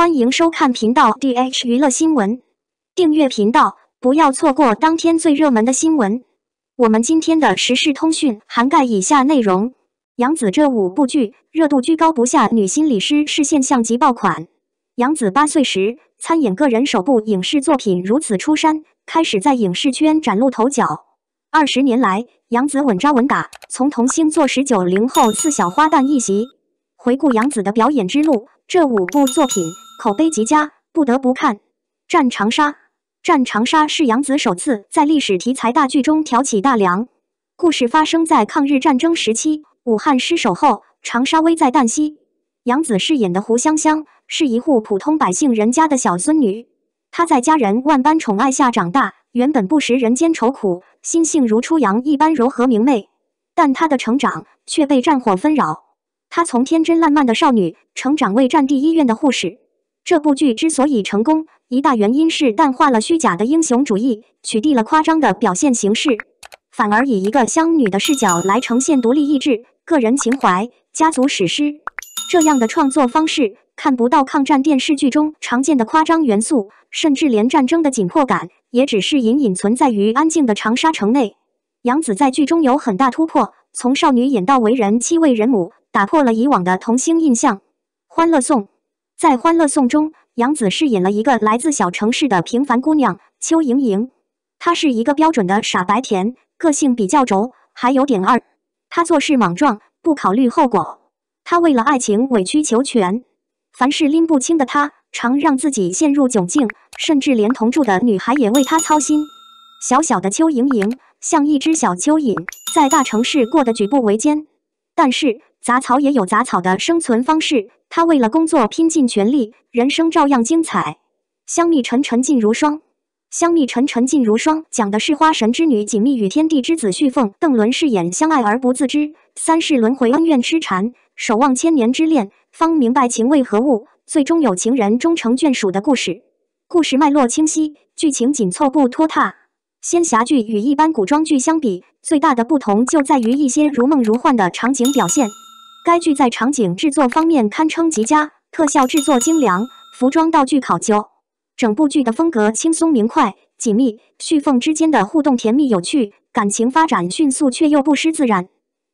欢迎收看频道 D H 娱乐新闻，订阅频道，不要错过当天最热门的新闻。我们今天的时事通讯涵盖以下内容：杨紫这五部剧热度居高不下，女心理师是现象级爆款。杨紫八岁时参演个人首部影视作品《如此出山》，开始在影视圈崭露头角。二十年来，杨紫稳扎稳打，从童星做十九零后四小花旦一席。回顾杨紫的表演之路，这五部作品。口碑极佳，不得不看。战长沙，战长沙是杨紫首次在历史题材大剧中挑起大梁。故事发生在抗日战争时期，武汉失守后，长沙危在旦夕。杨紫饰演的胡湘湘是一户普通百姓人家的小孙女，她在家人万般宠爱下长大，原本不食人间愁苦，心性如初阳一般柔和明媚。但她的成长却被战火纷扰，她从天真烂漫的少女成长为战地医院的护士。这部剧之所以成功，一大原因是淡化了虚假的英雄主义，取缔了夸张的表现形式，反而以一个乡女的视角来呈现独立意志、个人情怀、家族史诗。这样的创作方式看不到抗战电视剧中常见的夸张元素，甚至连战争的紧迫感也只是隐隐存在于安静的长沙城内。杨紫在剧中有很大突破，从少女演到为人妻为人母，打破了以往的童星印象，《欢乐颂》。在《欢乐颂》中，杨紫饰演了一个来自小城市的平凡姑娘邱莹莹。她是一个标准的傻白甜，个性比较轴，还有点二。她做事莽撞，不考虑后果。她为了爱情委曲求全，凡是拎不清的她，常让自己陷入窘境，甚至连同住的女孩也为她操心。小小的邱莹莹像一只小蚯蚓，在大城市过得举步维艰。但是，杂草也有杂草的生存方式，他为了工作拼尽全力，人生照样精彩。香蜜沉沉烬如霜，香蜜沉沉烬如霜讲的是花神之女锦觅与天地之子旭凤，邓伦饰演相爱而不自知，三世轮回恩怨痴缠，守望千年之恋，方明白情为何物，最终有情人终成眷属的故事。故事脉络清晰，剧情紧凑不拖沓。仙侠剧与一般古装剧相比，最大的不同就在于一些如梦如幻的场景表现。该剧在场景制作方面堪称极佳，特效制作精良，服装道具考究，整部剧的风格轻松明快。紧密，旭凤之间的互动甜蜜有趣，感情发展迅速却又不失自然。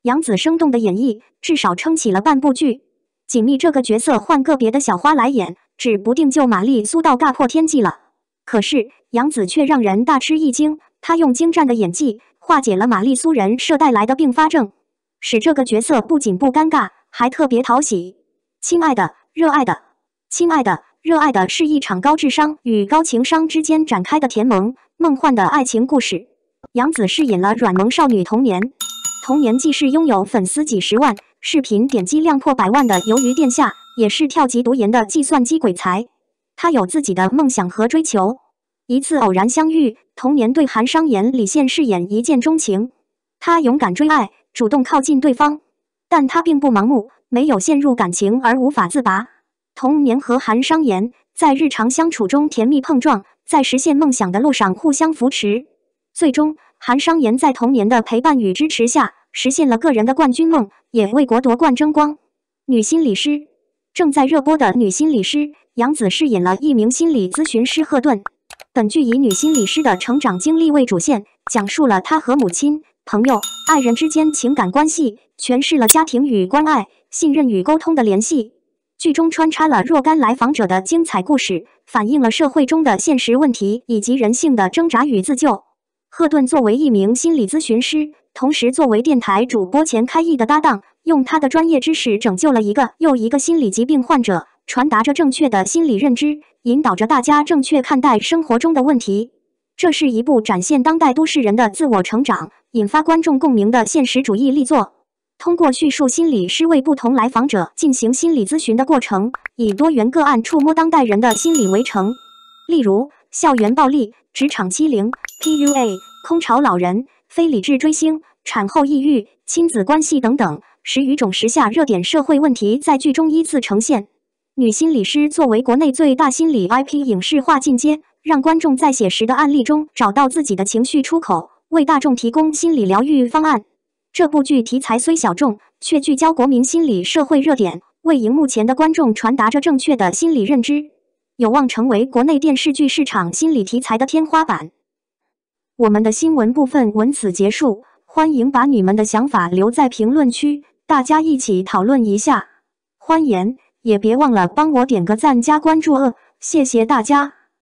杨紫生动的演绎至少撑起了半部剧。锦觅这个角色换个别的小花来演，指不定就玛丽苏到尬破天际了。可是杨紫却让人大吃一惊，她用精湛的演技化解了玛丽苏人设带来的并发症。使这个角色不仅不尴尬，还特别讨喜。亲爱的，热爱的，亲爱的，热爱的，是一场高智商与高情商之间展开的甜萌梦幻的爱情故事。杨紫饰演了软萌少女童年，童年既是拥有粉丝几十万、视频点击量破百万的“鱿鱼殿下”，也是跳级读研的计算机鬼才。她有自己的梦想和追求。一次偶然相遇，童年对韩商言、李现饰演一见钟情，她勇敢追爱。主动靠近对方，但他并不盲目，没有陷入感情而无法自拔。童年和韩商言在日常相处中甜蜜碰撞，在实现梦想的路上互相扶持。最终，韩商言在童年的陪伴与支持下，实现了个人的冠军梦，也为国夺冠争光。女心理师正在热播的《女心理师》，杨紫饰演了一名心理咨询师赫顿。本剧以女心理师的成长经历为主线，讲述了她和母亲。朋友、爱人之间情感关系，诠释了家庭与关爱、信任与沟通的联系。剧中穿插了若干来访者的精彩故事，反映了社会中的现实问题以及人性的挣扎与自救。赫顿作为一名心理咨询师，同时作为电台主播前开义的搭档，用他的专业知识拯救了一个又一个心理疾病患者，传达着正确的心理认知，引导着大家正确看待生活中的问题。这是一部展现当代都市人的自我成长。引发观众共鸣的现实主义力作，通过叙述心理师为不同来访者进行心理咨询的过程，以多元个案触摸当代人的心理围城。例如，校园暴力、职场欺凌、PUA、空巢老人、非理智追星、产后抑郁、亲子关系等等十余种时下热点社会问题，在剧中依次呈现。女心理师作为国内最大心理 IP 影视化进阶，让观众在写实的案例中找到自己的情绪出口。为大众提供心理疗愈方案。这部剧题材虽小众，却聚焦国民心理社会热点，为荧幕前的观众传达着正确的心理认知，有望成为国内电视剧市场心理题材的天花板。我们的新闻部分文此结束，欢迎把你们的想法留在评论区，大家一起讨论一下。欢迎，也别忘了帮我点个赞、加关注哦，谢谢大家。